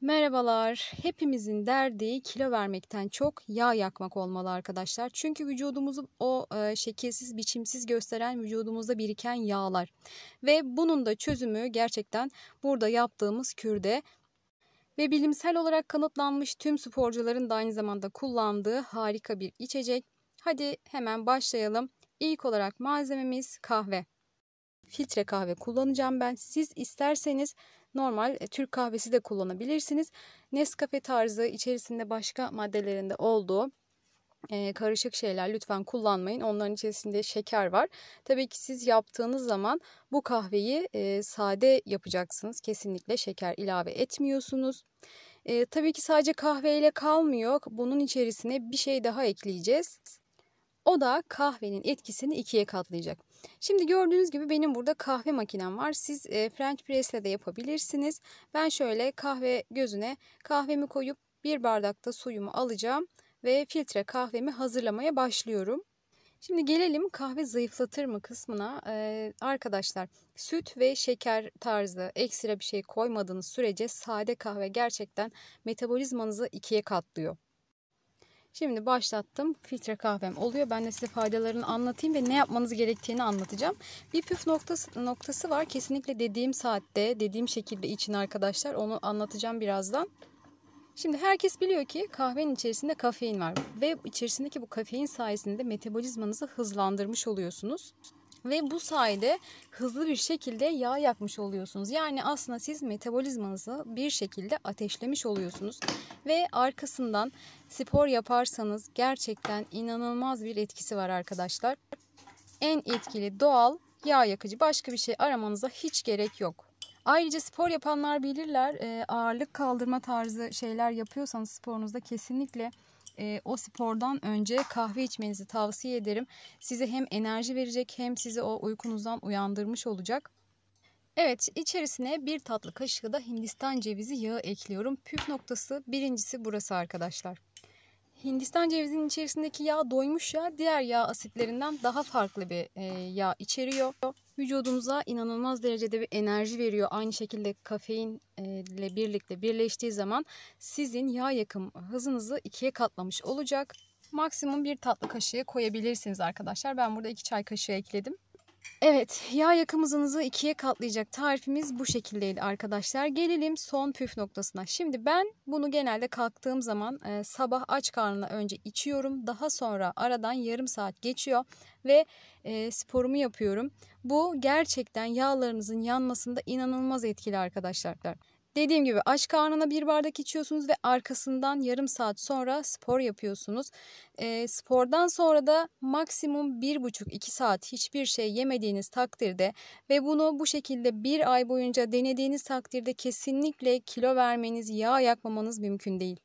Merhabalar. Hepimizin derdi kilo vermekten çok yağ yakmak olmalı arkadaşlar. Çünkü vücudumuzu o e, şekilsiz, biçimsiz gösteren vücudumuzda biriken yağlar. Ve bunun da çözümü gerçekten burada yaptığımız kürde ve bilimsel olarak kanıtlanmış tüm sporcuların da aynı zamanda kullandığı harika bir içecek. Hadi hemen başlayalım. İlk olarak malzememiz kahve filtre kahve kullanacağım ben. Siz isterseniz normal e, Türk kahvesi de kullanabilirsiniz. Nescafe tarzı içerisinde başka maddelerinde olduğu e, karışık şeyler lütfen kullanmayın. Onların içerisinde şeker var. Tabii ki siz yaptığınız zaman bu kahveyi e, sade yapacaksınız. Kesinlikle şeker ilave etmiyorsunuz. E, tabii ki sadece kahveyle kalmıyor. Bunun içerisine bir şey daha ekleyeceğiz. O da kahvenin etkisini ikiye katlayacak. Şimdi gördüğünüz gibi benim burada kahve makinem var. Siz e, French press ile de yapabilirsiniz. Ben şöyle kahve gözüne kahvemi koyup bir bardakta suyumu alacağım ve filtre kahvemi hazırlamaya başlıyorum. Şimdi gelelim kahve zayıflatır mı kısmına. Ee, arkadaşlar süt ve şeker tarzı ekstra bir şey koymadığınız sürece sade kahve gerçekten metabolizmanızı ikiye katlıyor. Şimdi başlattım. Filtre kahvem oluyor. Ben de size faydalarını anlatayım ve ne yapmanız gerektiğini anlatacağım. Bir püf noktası, noktası var. Kesinlikle dediğim saatte, dediğim şekilde için arkadaşlar. Onu anlatacağım birazdan. Şimdi herkes biliyor ki kahvenin içerisinde kafein var ve içerisindeki bu kafein sayesinde metabolizmanızı hızlandırmış oluyorsunuz. Ve bu sayede hızlı bir şekilde yağ yakmış oluyorsunuz. Yani aslında siz metabolizmanızı bir şekilde ateşlemiş oluyorsunuz. Ve arkasından spor yaparsanız gerçekten inanılmaz bir etkisi var arkadaşlar. En etkili doğal yağ yakıcı başka bir şey aramanıza hiç gerek yok. Ayrıca spor yapanlar bilirler e, ağırlık kaldırma tarzı şeyler yapıyorsanız sporunuzda kesinlikle e, o spordan önce kahve içmenizi tavsiye ederim. Size hem enerji verecek hem sizi o uykunuzdan uyandırmış olacak. Evet içerisine bir tatlı kaşığı da hindistan cevizi yağı ekliyorum. Püf noktası birincisi burası arkadaşlar. Hindistan cevizinin içerisindeki yağ doymuş yağ diğer yağ asitlerinden daha farklı bir e, yağ içeriyor. Vücudumuza inanılmaz derecede bir enerji veriyor. Aynı şekilde kafein e, ile birlikte birleştiği zaman sizin yağ yakım hızınızı ikiye katlamış olacak. Maksimum bir tatlı kaşığı koyabilirsiniz arkadaşlar. Ben burada iki çay kaşığı ekledim. Evet, yağ yakımızınızı ikiye katlayacak tarifimiz bu şekildeydi arkadaşlar. Gelelim son püf noktasına. Şimdi ben bunu genelde kalktığım zaman e, sabah aç karnına önce içiyorum. Daha sonra aradan yarım saat geçiyor ve e, sporumu yapıyorum. Bu gerçekten yağlarınızın yanmasında inanılmaz etkili arkadaşlar. Dediğim gibi aç karnına bir bardak içiyorsunuz ve arkasından yarım saat sonra spor yapıyorsunuz. E, spordan sonra da maksimum 1,5-2 saat hiçbir şey yemediğiniz takdirde ve bunu bu şekilde bir ay boyunca denediğiniz takdirde kesinlikle kilo vermeniz, yağ yakmamanız mümkün değil.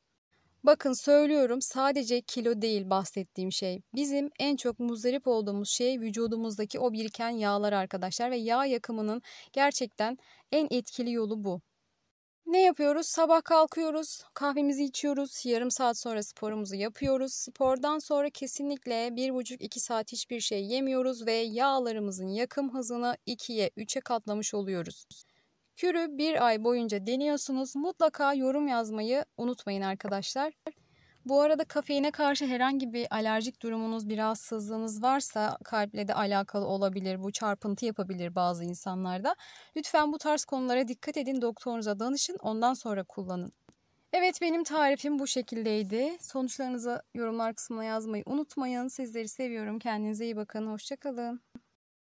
Bakın söylüyorum sadece kilo değil bahsettiğim şey. Bizim en çok muzdarip olduğumuz şey vücudumuzdaki o biriken yağlar arkadaşlar ve yağ yakımının gerçekten en etkili yolu bu ne yapıyoruz? Sabah kalkıyoruz, kahvemizi içiyoruz, yarım saat sonra sporumuzu yapıyoruz. Spordan sonra kesinlikle 1,5-2 saat hiçbir şey yemiyoruz ve yağlarımızın yakım hızını 2'ye 3'e katlamış oluyoruz. Kürü bir ay boyunca deniyorsunuz. Mutlaka yorum yazmayı unutmayın arkadaşlar. Bu arada kafeine karşı herhangi bir alerjik durumunuz, bir rahatsızlığınız varsa kalple de alakalı olabilir. Bu çarpıntı yapabilir bazı insanlarda. Lütfen bu tarz konulara dikkat edin. Doktorunuza danışın. Ondan sonra kullanın. Evet benim tarifim bu şekildeydi. Sonuçlarınızı yorumlar kısmına yazmayı unutmayın. Sizleri seviyorum. Kendinize iyi bakın. Hoşçakalın.